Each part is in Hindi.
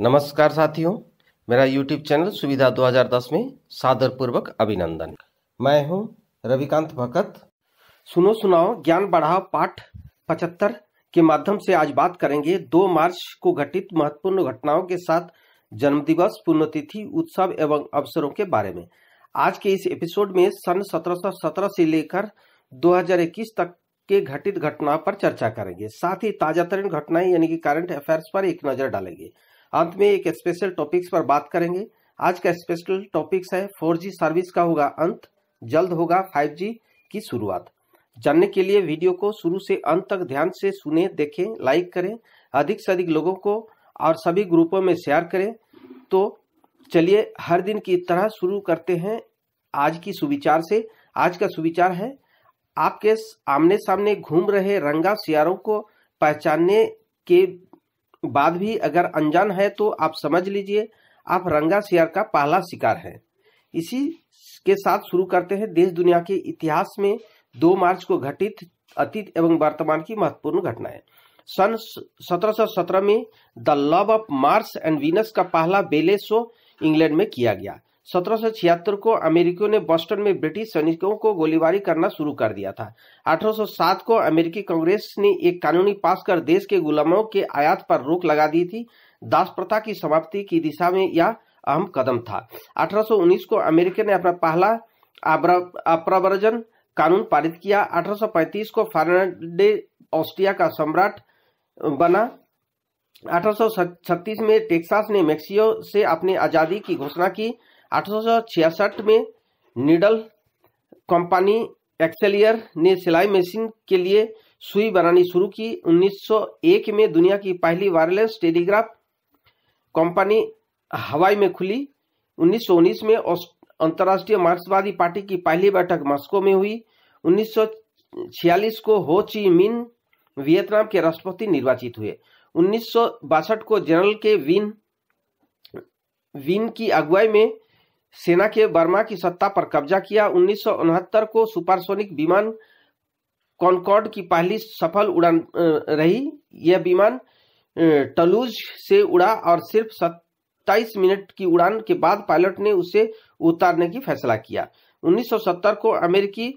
नमस्कार साथियों मेरा यूट्यूब चैनल सुविधा 2010 में सादर पूर्वक अभिनंदन मैं हूं रविकांत भगत सुनो सुनाओ ज्ञान बढ़ाओ पाठ पचहत्तर के माध्यम से आज बात करेंगे 2 मार्च को घटित महत्वपूर्ण घटनाओं के साथ जन्मदिवस पुण्यतिथि उत्सव एवं अवसरों के बारे में आज के इस एपिसोड में सन 1717 से लेकर 2021 तक के घटित घटनाओं पर चर्चा करेंगे साथ ही ताजातरीन घटनाएं यानी कि करंट अफेयर्स पर एक नजर डालेंगे अंत में एक स्पेशल टॉपिक्स पर बात करेंगे आज का स्पेशल टॉपिक्स है 4G सर्विस का होगा अंत जल्द होगा 5G की शुरुआत जानने के लिए वीडियो को शुरू से अंत तक ध्यान से सुने देखें लाइक करें अधिक से अधिक लोगों को और सभी ग्रुपों में शेयर करें तो चलिए हर दिन की तरह शुरू करते हैं आज की सुविचार से आज का सुविचार है आपके आमने सामने घूम रहे रंगा सियारों को पहचानने के बाद भी अगर अनजान है तो आप समझ लीजिए आप रंगा शेयर का पहला शिकार हैं इसी के साथ शुरू करते हैं देश दुनिया के इतिहास में दो मार्च को घटित अतीत एवं वर्तमान की महत्वपूर्ण घटनाएं सन 1717 में the love of Mars and Venus का पहला बेले शो इंग्लैंड में किया गया सत्रह को अमेरिकियों ने बॉस्टन में ब्रिटिश सैनिकों को गोलीबारी करना शुरू कर दिया था 1807 को अमेरिकी कांग्रेस ने एक कानूनी पास कर देश के गुलामों के आयात पर रोक लगा दी थी दास प्रथा की समाप्ति की दिशा में यह अहम कदम था 1819 को अमेरिका ने अपना पहला अप्रवर्जन कानून पारित किया 1835 को फर्नाडे ऑस्ट्रिया का सम्राट बना 1836 में टेक्सास ने मेक्सिको से अपनी आजादी की घोषणा की 1866 में निडल कंपनी एक्सेलियर ने सिलाई मशीन के लिए सुई बनानी शुरू की 1901 में दुनिया की पहली वायरलेस टेलीग्राफ कंपनी हवाई में खुली 1919 में अंतर्राष्ट्रीय मार्क्सवादी पार्टी की पहली बैठक मॉस्को में हुई 1946 को हो ची मिन वियतनाम के राष्ट्रपति निर्वाचित हुए उन्नीस को जनरल के विन विन की अगुवाई में सेना के बर्मा की सत्ता पर कब्जा किया उन्नीस को सुपरसोनिक विमान कॉनकॉर्ड की पहली सफल उड़ान रही यह विमान टलूज से उड़ा और सिर्फ 27 मिनट की उड़ान के बाद पायलट ने उसे उतारने की फैसला किया 1970 को अमेरिकी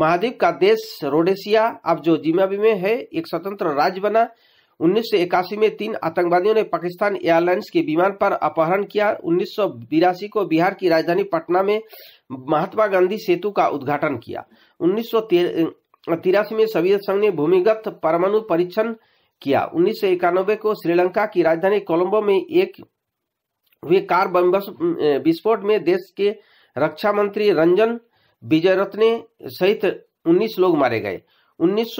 महाद्वीप का देश रोडेशिया अब जो जिम्बाब्वे में है एक स्वतंत्र राज्य बना उन्नीस में तीन आतंकवादियों ने पाकिस्तान एयरलाइंस के विमान पर अपहरण किया उन्नीस को बिहार की राजधानी पटना में महात्मा गांधी सेतु का उद्घाटन किया उन्नीस में सोवियत संघ ने भूमिगत परमाणु परीक्षण किया उन्नीस को श्रीलंका की राजधानी कोलंबो में एक हुए कार बम विस्फोट में देश के रक्षा मंत्री रंजन विजयरत्ने सहित 19 लोग मारे गए उन्नीस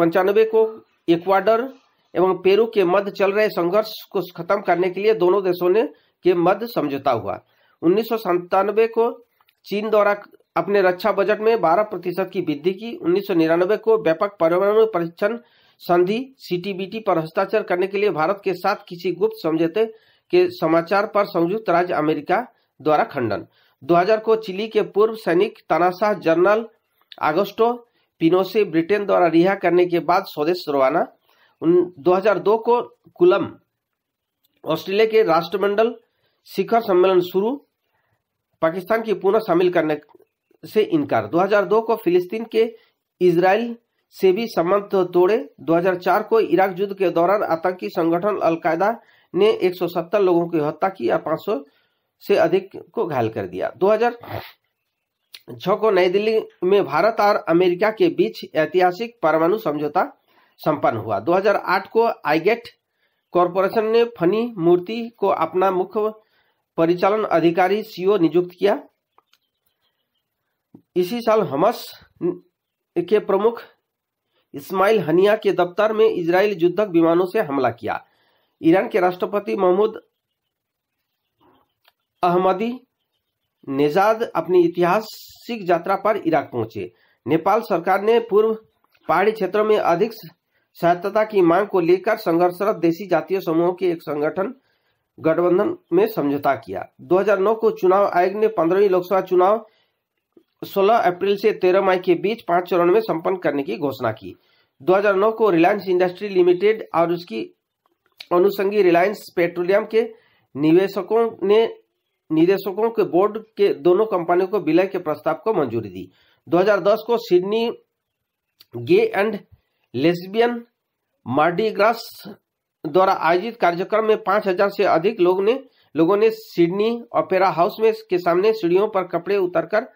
को एक्वाडर एवं पेरू के मध्य चल रहे संघर्ष को खत्म करने के लिए दोनों देशों ने के मध्य समझौता हुआ उन्नीस को चीन द्वारा अपने रक्षा बजट में 12 प्रतिशत की वृद्धि की उन्नीस को व्यापक परमाणु परीक्षण संधि सीटीबीटी पर हस्ताक्षर करने के लिए भारत के साथ किसी गुप्त समझौते के समाचार पर संयुक्त राज्य अमेरिका द्वारा खंडन 2000 को चिली के पूर्व सैनिक तानाशाह जनरल आगोस्टो पिनोसे ब्रिटेन द्वारा रिहा करने के बाद स्वदेश रवाना 2002 को कुलम ऑस्ट्रेलिया के राष्ट्रमंडल शिखर सम्मेलन शुरू पाकिस्तान की पुनः शामिल करने से इनकार 2002 को फिलिस्तीन के इसराइल से भी संबंध तोड़े 2004 को इराक युद्ध के दौरान आतंकी संगठन अलकायदा ने 170 लोगों की हत्या की और 500 से अधिक को घायल कर दिया 2006 को नई दिल्ली में भारत और अमेरिका के बीच ऐतिहासिक परमाणु समझौता संपन्न हुआ 2008 को आईगेट कॉरपोरेशन ने फनी मूर्ति को अपना मुख्य परिचालन अधिकारी सीओ नियुक्त किया इसी साल हमस के प्रमुख इस्माइल हनिया के दफ्तर में इजराइल युद्धक विमानों से हमला किया ईरान के राष्ट्रपति महमूद अहमदी नेजाद अपनी ऐतिहासिक यात्रा पर इराक पहुंचे नेपाल सरकार ने पूर्व पहाड़ी क्षेत्रों में अधिक सहायता की मांग को लेकर संघर्षरत देशी जातीय समूहों के एक संगठन गठबंधन में समझौता किया 2009 को चुनाव आयोग ने पंद्रहवीं लोकसभा चुनाव 16 अप्रैल से 13 मई के बीच पांच चरण में संपन्न करने की घोषणा की 2009 को रिलायंस इंडस्ट्री लिमिटेड और उसकी अनुसंगी रिलायंस पेट्रोलियम के निवेशकों ने निदेशकों के बोर्ड के दोनों कंपनियों को विलय के प्रस्ताव को मंजूरी दी 2010 को Sydney gay and lesbian Mardi Gras द्वारा आयोजित कार्यक्रम में पांच हजार से अधिक लोग ने लोगों ने सिडनी ऑपेरा हाउस में के सामने सीढ़ियों पर कपड़े उतरकर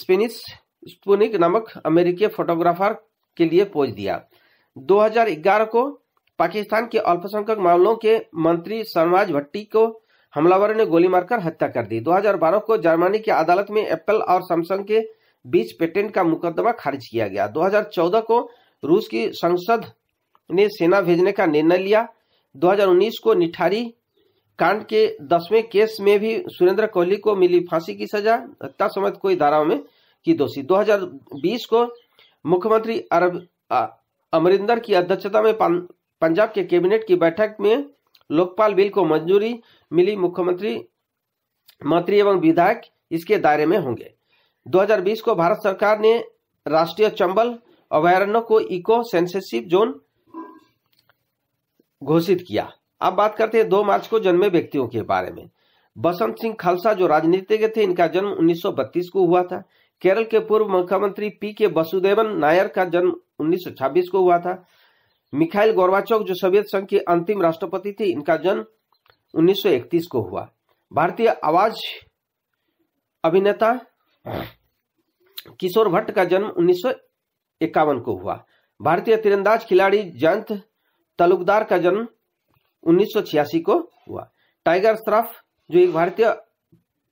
स्पेनिश स्पुनिक नामक अमेरिकी फोटोग्राफर के लिए पोज दिया 2011 को पाकिस्तान के अल्पसंख्यक मामलों के मंत्री सरवाज भट्टी को हमलावर ने गोली मारकर हत्या कर दी 2012 को जर्मनी की अदालत में एप्पल और सैमसंग के बीच पेटेंट का मुकदमा खारिज किया गया 2014 को रूस की संसद ने सेना भेजने का निर्णय लिया 2019 को निठारी कांड के दसवें केस में भी सुरेंद्र कोहली को मिली फांसी की सजा हत्या समेत कोई धाराओं में की दोषी 2020 को मुख्यमंत्री अरब अमरिंदर की अध्यक्षता में पंजाब के कैबिनेट की बैठक में लोकपाल बिल को मंजूरी मिली मुख्यमंत्री मंत्री एवं विधायक इसके दायरे में होंगे 2020 को भारत सरकार ने राष्ट्रीय चंबल अभ्यारण्य को इको सेंसेसिव जोन घोषित किया अब बात करते हैं दो मार्च को जन्मे व्यक्तियों के बारे में बसंत सिंह खालसा जो राजनीतिज्ञ थे इनका जन्म 1932 को हुआ था केरल के पूर्व मुख्यमंत्री पी के वसुदेवन नायर का जन्म 1926 को हुआ था मिखाइल गोरवाचौक जो सोवियत संघ के अंतिम राष्ट्रपति थे इनका जन्म 1931 को हुआ भारतीय आवाज अभिनेता किशोर भट्ट का जन्म इक्यावन को हुआ भारतीय तीरंदाज खिलाड़ी जयंत तलुकदार का जन्म उन्नीस को हुआ टाइगर श्रॉफ जो एक भारतीय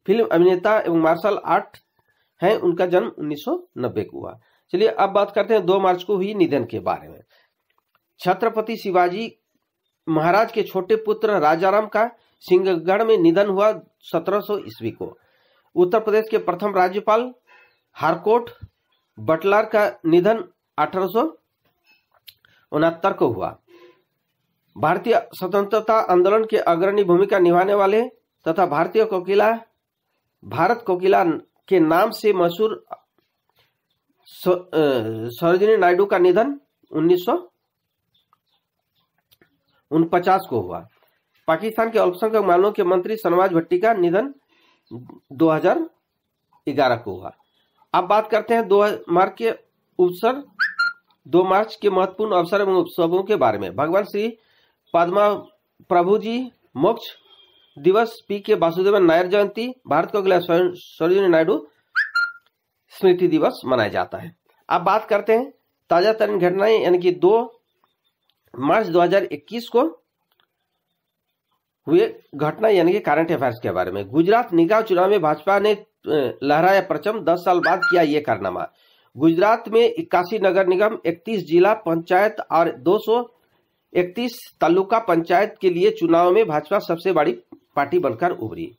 फिल्म अभिनेता एवं मार्शल आर्ट हैं उनका जन्म 1990 को हुआ चलिए अब बात करते हैं 2 मार्च को हुई निधन के बारे में छत्रपति शिवाजी महाराज के छोटे पुत्र राजाराम का सिंहगढ़ में निधन हुआ 1700 ईस्वी को उत्तर प्रदेश के प्रथम राज्यपाल हारकोट बटलर का निधन अठारह को हुआ भारतीय स्वतंत्रता आंदोलन के अग्रणी भूमिका निभाने वाले तथा भारतीय कोकिला भारत कोकिला के नाम से मशहूर सरोजिनी नायडू का निधन उन्नीस को हुआ पाकिस्तान के अल्पसंख्यक मामलों के मंत्री सनवाज भट्टी का निधन 2011 को हुआ अब बात करते हैं दो मार्च के अवसर दो मार्च के महत्वपूर्ण अवसर एवं उत्सवों के बारे में भगवान श्री पद्मा प्रभु जी मोक्ष दिवस पी के वासुदेवन नायर जयंती भारत को अगला सरोजनी नायडू स्मृति दिवस मनाया जाता है अब बात करते हैं ताजा तरीन घटनाएं यानी कि दो मार्च 2021 को हुए घटना यानी कि करंट अफेयर्स के बारे में गुजरात निकाय चुनाव में भाजपा ने लहराया परचम दस साल बाद किया ये कारनामा गुजरात में इक्यासी नगर निगम 31 जिला पंचायत और 231 तालुका पंचायत के लिए चुनाव में भाजपा सबसे बड़ी पार्टी बनकर उभरी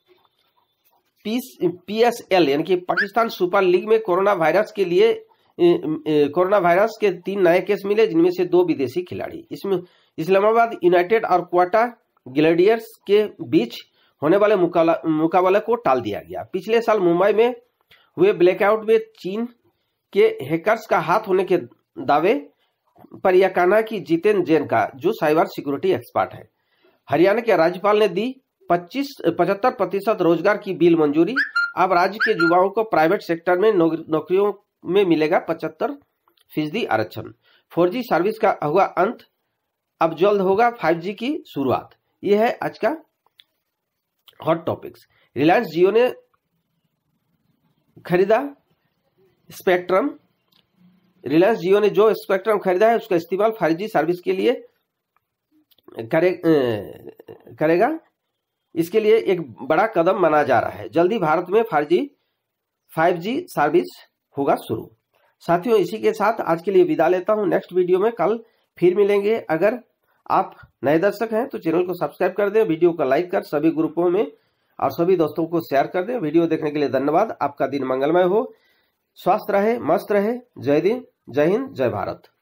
पीएसएल यानी कि पाकिस्तान सुपर लीग में कोरोना वायरस के लिए कोरोना वायरस के तीन नए केस मिले जिनमें से दो विदेशी खिलाड़ी इसमें इस्लामाबाद यूनाइटेड और क्वाटा ग्लेडियर्स के बीच होने वाले मुकाबले को टाल दिया गया पिछले साल मुंबई में हुए ब्लैकआउट में चीन के हैकर्स का हाथ होने के दावे पर यह कहना कि जितेंद्र जैन का जो साइबर सिक्योरिटी एक्सपर्ट है हरियाणा के राज्यपाल ने दी 25 पचहत्तर प्रतिशत रोजगार की बिल मंजूरी अब राज्य के युवाओं को प्राइवेट सेक्टर में नौकरियों में मिलेगा पचहत्तर फीसदी आरक्षण फोर सर्विस का हुआ अंत अब जल्द होगा फाइव की शुरुआत ये है आज का हॉट टॉपिक्स रिलायंस जियो ने खरीदा स्पेक्ट्रम रिलायंस जियो ने जो स्पेक्ट्रम खरीदा है उसका इस्तेमाल फाइव सर्विस के लिए करे करेगा इसके लिए एक बड़ा कदम माना जा रहा है जल्दी भारत में फाइव जी सर्विस होगा शुरू साथियों इसी के साथ आज के लिए विदा लेता हूं नेक्स्ट वीडियो में कल फिर मिलेंगे अगर आप नए दर्शक हैं तो चैनल को सब्सक्राइब कर दें वीडियो को लाइक कर सभी ग्रुपों में और सभी दोस्तों को शेयर कर दें वीडियो देखने के लिए धन्यवाद आपका दिन मंगलमय हो स्वस्थ रहे मस्त रहे जय दिन जय हिंद जय भारत